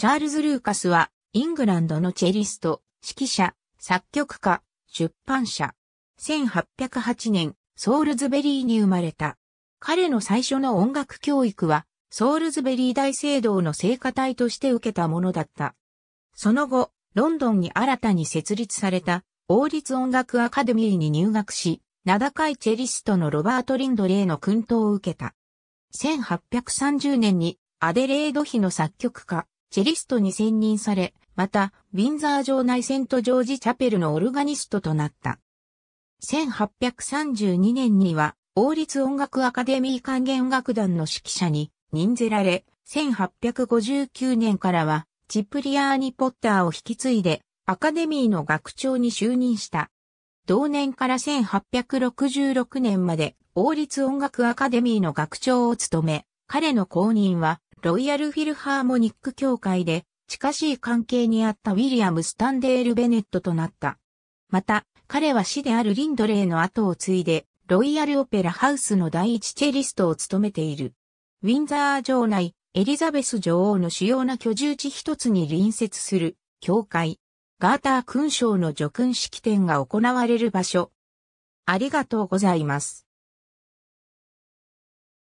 チャールズ・ルーカスは、イングランドのチェリスト、指揮者、作曲家、出版社。1808年、ソールズベリーに生まれた。彼の最初の音楽教育は、ソールズベリー大聖堂の聖歌隊として受けたものだった。その後、ロンドンに新たに設立された王立音楽アカデミーに入学し、名高いチェリストのロバート・リンドレーの訓導を受けた。1830年にアデレード妃の作曲家、チェリストに選任され、また、ウィンザー城内セントジョージチャペルのオルガニストとなった。1832年には、王立音楽アカデミー管弦楽団の指揮者に任ぜられ、1859年からは、チプリアーニ・ポッターを引き継いで、アカデミーの学長に就任した。同年から1866年まで、王立音楽アカデミーの学長を務め、彼の後任は、ロイヤルフィルハーモニック協会で近しい関係にあったウィリアム・スタンデール・ベネットとなった。また、彼は死であるリンドレーの後を継いで、ロイヤル・オペラ・ハウスの第一チェリストを務めている。ウィンザー城内、エリザベス女王の主要な居住地一つに隣接する、教会。ガーター勲章の叙勲式典が行われる場所。ありがとうございます。